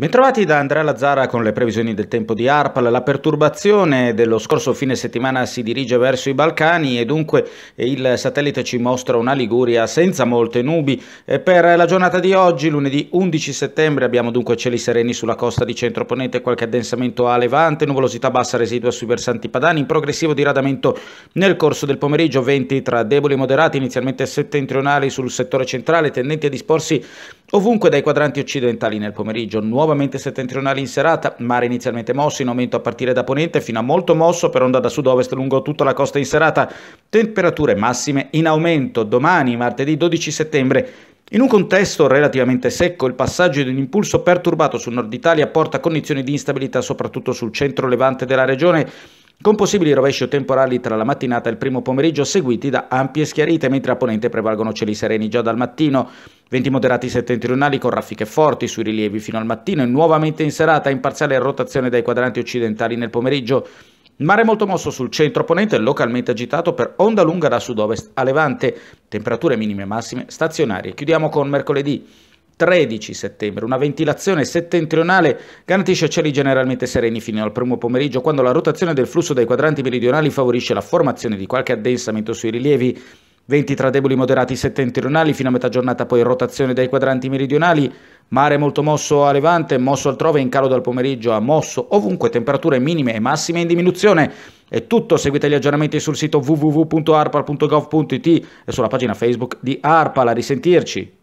Bentrovati da Andrea Lazzara con le previsioni del tempo di ARPAL. La perturbazione dello scorso fine settimana si dirige verso i Balcani e dunque il satellite ci mostra una Liguria senza molte nubi. Per la giornata di oggi, lunedì 11 settembre, abbiamo dunque cieli sereni sulla costa di centro qualche addensamento a levante, nuvolosità bassa residua sui versanti padani, in progressivo diradamento nel corso del pomeriggio, venti tra deboli e moderati, inizialmente settentrionali sul settore centrale, tendenti a disporsi Ovunque dai quadranti occidentali nel pomeriggio, nuovamente settentrionali in serata, mare inizialmente mosso in aumento a partire da ponente fino a molto mosso per onda da sud-ovest lungo tutta la costa in serata, temperature massime in aumento domani, martedì 12 settembre. In un contesto relativamente secco, il passaggio di un impulso perturbato sul nord Italia porta condizioni di instabilità soprattutto sul centro-levante della regione, con possibili rovesci o temporali tra la mattinata e il primo pomeriggio seguiti da ampie schiarite, mentre a ponente prevalgono cieli sereni già dal mattino. Venti moderati settentrionali con raffiche forti sui rilievi fino al mattino e nuovamente in serata in parziale rotazione dai quadranti occidentali nel pomeriggio. Il mare molto mosso sul centro ponente, localmente agitato per onda lunga da sud-ovest a levante, temperature minime e massime stazionarie. Chiudiamo con mercoledì. 13 settembre. Una ventilazione settentrionale garantisce cieli generalmente sereni fino al primo pomeriggio, quando la rotazione del flusso dai quadranti meridionali favorisce la formazione di qualche addensamento sui rilievi. Venti tra deboli moderati settentrionali, fino a metà giornata poi rotazione dai quadranti meridionali, mare molto mosso a levante, mosso altrove in calo dal pomeriggio a mosso ovunque, temperature minime e massime in diminuzione. È tutto, seguite gli aggiornamenti sul sito www.arpal.gov.it e sulla pagina Facebook di Arpal, a risentirci.